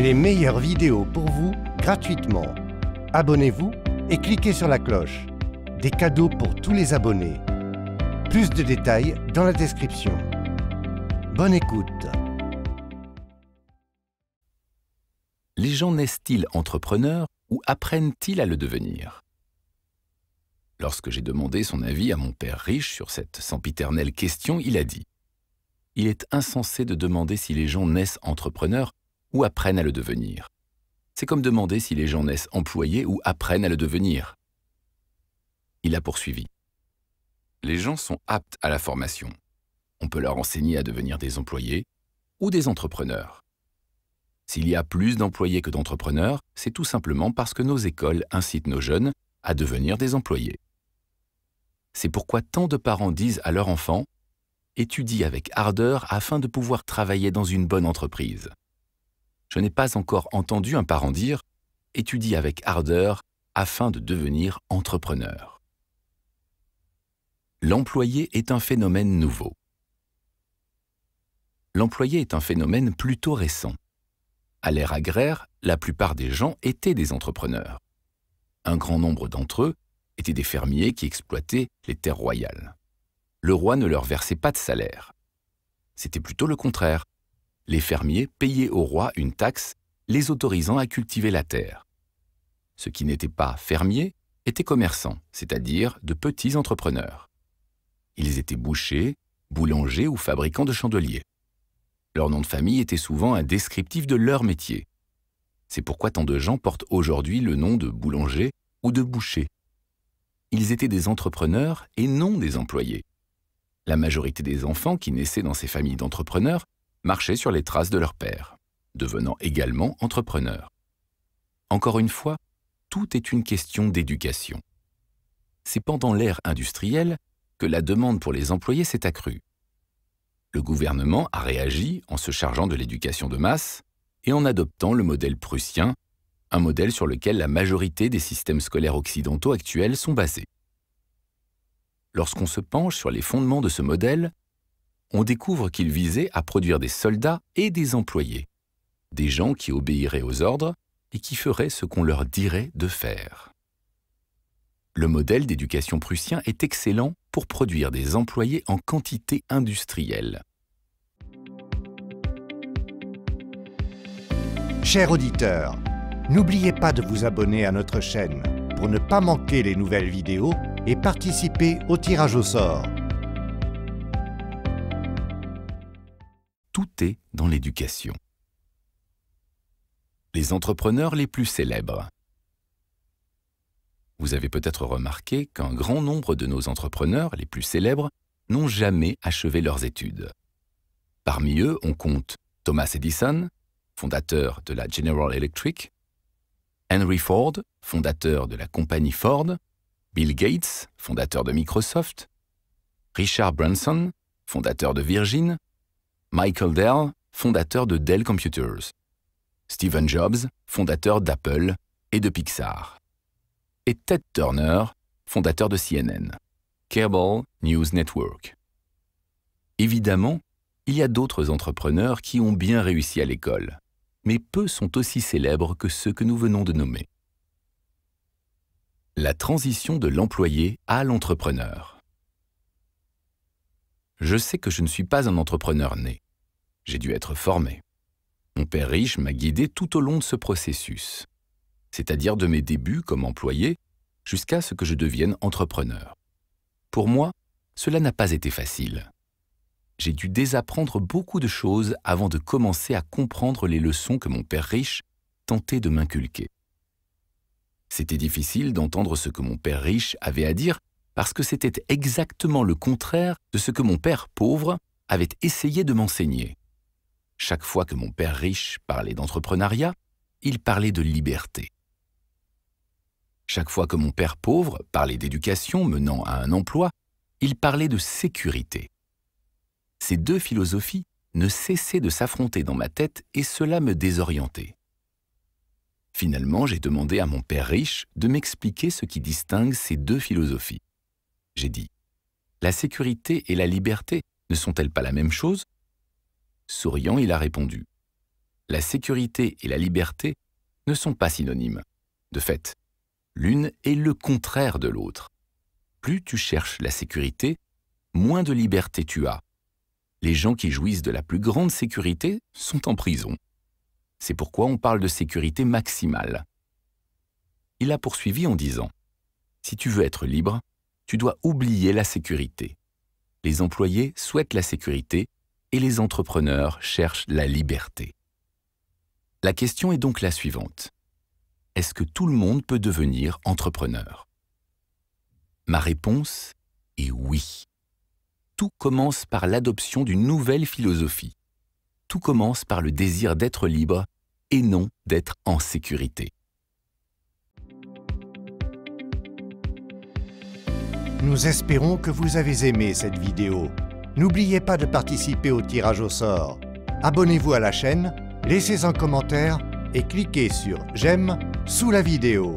les meilleures vidéos pour vous gratuitement. Abonnez-vous et cliquez sur la cloche. Des cadeaux pour tous les abonnés. Plus de détails dans la description. Bonne écoute. Les gens naissent-ils entrepreneurs ou apprennent-ils à le devenir Lorsque j'ai demandé son avis à mon père riche sur cette sempiternelle question, il a dit « Il est insensé de demander si les gens naissent entrepreneurs ou apprennent à le devenir. C'est comme demander si les gens naissent employés ou apprennent à le devenir. Il a poursuivi. Les gens sont aptes à la formation. On peut leur enseigner à devenir des employés ou des entrepreneurs. S'il y a plus d'employés que d'entrepreneurs, c'est tout simplement parce que nos écoles incitent nos jeunes à devenir des employés. C'est pourquoi tant de parents disent à leurs enfants « Étudie avec ardeur afin de pouvoir travailler dans une bonne entreprise » je n'ai pas encore entendu un parent dire ⁇ Étudie avec ardeur afin de devenir entrepreneur ⁇ L'employé est un phénomène nouveau. L'employé est un phénomène plutôt récent. À l'ère agraire, la plupart des gens étaient des entrepreneurs. Un grand nombre d'entre eux étaient des fermiers qui exploitaient les terres royales. Le roi ne leur versait pas de salaire. C'était plutôt le contraire les fermiers payaient au roi une taxe les autorisant à cultiver la terre. Ceux qui n'étaient pas fermiers étaient commerçants, c'est-à-dire de petits entrepreneurs. Ils étaient bouchers, boulangers ou fabricants de chandeliers. Leur nom de famille était souvent un descriptif de leur métier. C'est pourquoi tant de gens portent aujourd'hui le nom de boulanger ou de boucher. Ils étaient des entrepreneurs et non des employés. La majorité des enfants qui naissaient dans ces familles d'entrepreneurs marchaient sur les traces de leur père, devenant également entrepreneurs. Encore une fois, tout est une question d'éducation. C'est pendant l'ère industrielle que la demande pour les employés s'est accrue. Le gouvernement a réagi en se chargeant de l'éducation de masse et en adoptant le modèle prussien, un modèle sur lequel la majorité des systèmes scolaires occidentaux actuels sont basés. Lorsqu'on se penche sur les fondements de ce modèle, on découvre qu'il visait à produire des soldats et des employés, des gens qui obéiraient aux ordres et qui feraient ce qu'on leur dirait de faire. Le modèle d'éducation prussien est excellent pour produire des employés en quantité industrielle. Chers auditeurs, n'oubliez pas de vous abonner à notre chaîne pour ne pas manquer les nouvelles vidéos et participer au tirage au sort. tout est dans l'éducation. Les entrepreneurs les plus célèbres. Vous avez peut-être remarqué qu'un grand nombre de nos entrepreneurs les plus célèbres n'ont jamais achevé leurs études. Parmi eux, on compte Thomas Edison, fondateur de la General Electric, Henry Ford, fondateur de la compagnie Ford, Bill Gates, fondateur de Microsoft, Richard Branson, fondateur de Virgin, Michael Dell, fondateur de Dell Computers, Steven Jobs, fondateur d'Apple et de Pixar, et Ted Turner, fondateur de CNN, Cable News Network. Évidemment, il y a d'autres entrepreneurs qui ont bien réussi à l'école, mais peu sont aussi célèbres que ceux que nous venons de nommer. La transition de l'employé à l'entrepreneur je sais que je ne suis pas un entrepreneur né. J'ai dû être formé. Mon père riche m'a guidé tout au long de ce processus, c'est-à-dire de mes débuts comme employé jusqu'à ce que je devienne entrepreneur. Pour moi, cela n'a pas été facile. J'ai dû désapprendre beaucoup de choses avant de commencer à comprendre les leçons que mon père riche tentait de m'inculquer. C'était difficile d'entendre ce que mon père riche avait à dire parce que c'était exactement le contraire de ce que mon père pauvre avait essayé de m'enseigner. Chaque fois que mon père riche parlait d'entrepreneuriat, il parlait de liberté. Chaque fois que mon père pauvre parlait d'éducation menant à un emploi, il parlait de sécurité. Ces deux philosophies ne cessaient de s'affronter dans ma tête et cela me désorientait. Finalement, j'ai demandé à mon père riche de m'expliquer ce qui distingue ces deux philosophies j'ai dit. La sécurité et la liberté ne sont-elles pas la même chose Souriant, il a répondu. La sécurité et la liberté ne sont pas synonymes. De fait, l'une est le contraire de l'autre. Plus tu cherches la sécurité, moins de liberté tu as. Les gens qui jouissent de la plus grande sécurité sont en prison. C'est pourquoi on parle de sécurité maximale. Il a poursuivi en disant ⁇ Si tu veux être libre, tu dois oublier la sécurité. Les employés souhaitent la sécurité et les entrepreneurs cherchent la liberté. La question est donc la suivante. Est-ce que tout le monde peut devenir entrepreneur Ma réponse est oui. Tout commence par l'adoption d'une nouvelle philosophie. Tout commence par le désir d'être libre et non d'être en sécurité. Nous espérons que vous avez aimé cette vidéo. N'oubliez pas de participer au tirage au sort. Abonnez-vous à la chaîne, laissez un commentaire et cliquez sur « J'aime » sous la vidéo.